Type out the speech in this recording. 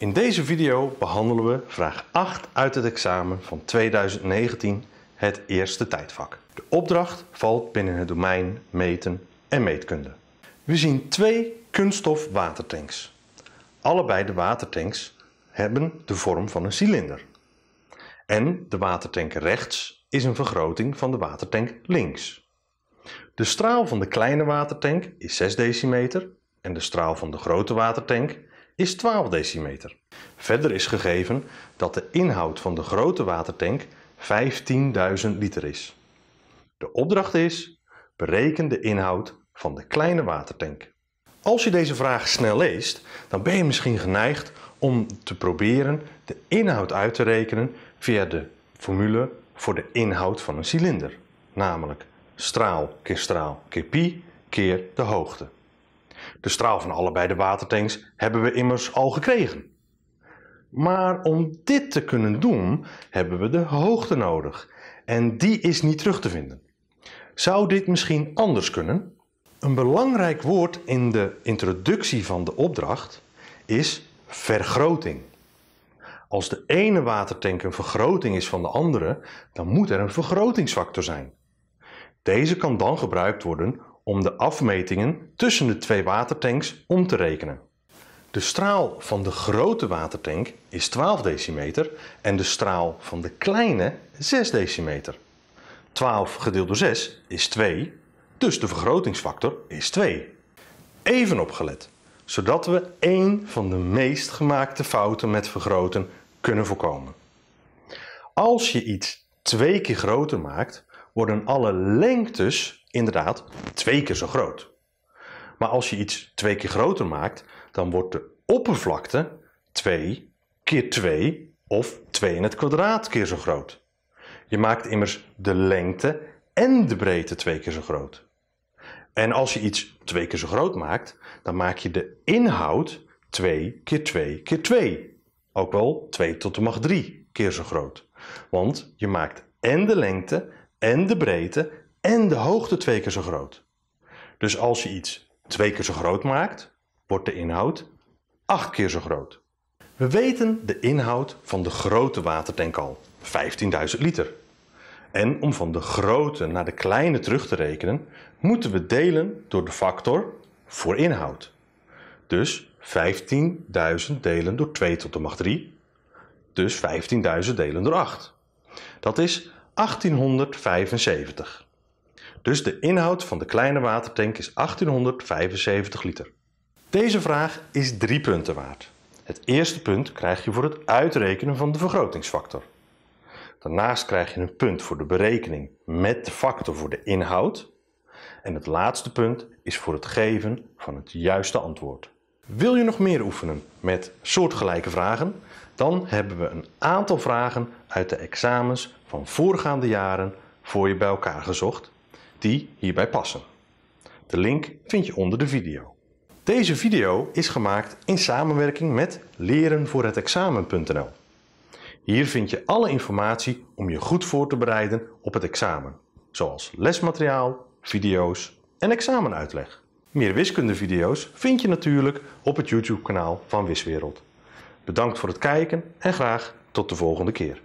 In deze video behandelen we vraag 8 uit het examen van 2019, het eerste tijdvak. De opdracht valt binnen het domein meten en meetkunde. We zien twee kunststof watertanks. Allebei de watertanks hebben de vorm van een cilinder. En de watertank rechts is een vergroting van de watertank links. De straal van de kleine watertank is 6 decimeter en de straal van de grote watertank is 12 decimeter. Verder is gegeven dat de inhoud van de grote watertank 15.000 liter is. De opdracht is, bereken de inhoud van de kleine watertank. Als je deze vraag snel leest, dan ben je misschien geneigd om te proberen de inhoud uit te rekenen via de formule voor de inhoud van een cilinder. Namelijk straal keer straal keer pi keer de hoogte. De straal van allebei de watertanks hebben we immers al gekregen. Maar om dit te kunnen doen, hebben we de hoogte nodig. En die is niet terug te vinden. Zou dit misschien anders kunnen? Een belangrijk woord in de introductie van de opdracht is vergroting. Als de ene watertank een vergroting is van de andere, dan moet er een vergrotingsfactor zijn. Deze kan dan gebruikt worden om de afmetingen tussen de twee watertanks om te rekenen. De straal van de grote watertank is 12 decimeter en de straal van de kleine 6 decimeter. 12 gedeeld door 6 is 2, dus de vergrotingsfactor is 2. Even opgelet, zodat we één van de meest gemaakte fouten met vergroten kunnen voorkomen. Als je iets twee keer groter maakt, worden alle lengtes inderdaad twee keer zo groot. Maar als je iets twee keer groter maakt, dan wordt de oppervlakte 2 keer 2 of 2 in het kwadraat keer zo groot. Je maakt immers de lengte en de breedte twee keer zo groot. En als je iets twee keer zo groot maakt, dan maak je de inhoud 2 keer 2 keer 2. Ook wel 2 tot de macht 3 keer zo groot. Want je maakt en de lengte en de breedte en de hoogte twee keer zo groot. Dus als je iets twee keer zo groot maakt, wordt de inhoud acht keer zo groot. We weten de inhoud van de grote watertank al, 15.000 liter. En om van de grote naar de kleine terug te rekenen, moeten we delen door de factor voor inhoud. Dus 15.000 delen door 2 tot de macht 3, dus 15.000 delen door 8. Dat is 1875. Dus de inhoud van de kleine watertank is 1875 liter. Deze vraag is drie punten waard. Het eerste punt krijg je voor het uitrekenen van de vergrotingsfactor. Daarnaast krijg je een punt voor de berekening met de factor voor de inhoud. En het laatste punt is voor het geven van het juiste antwoord. Wil je nog meer oefenen met soortgelijke vragen? Dan hebben we een aantal vragen uit de examens van voorgaande jaren voor je bij elkaar gezocht die hierbij passen. De link vind je onder de video. Deze video is gemaakt in samenwerking met lerenvoorhetexamen.nl. Hier vind je alle informatie om je goed voor te bereiden op het examen, zoals lesmateriaal, video's en examenuitleg. Meer wiskundevideo's vind je natuurlijk op het YouTube-kanaal van Wiswereld. Bedankt voor het kijken en graag tot de volgende keer.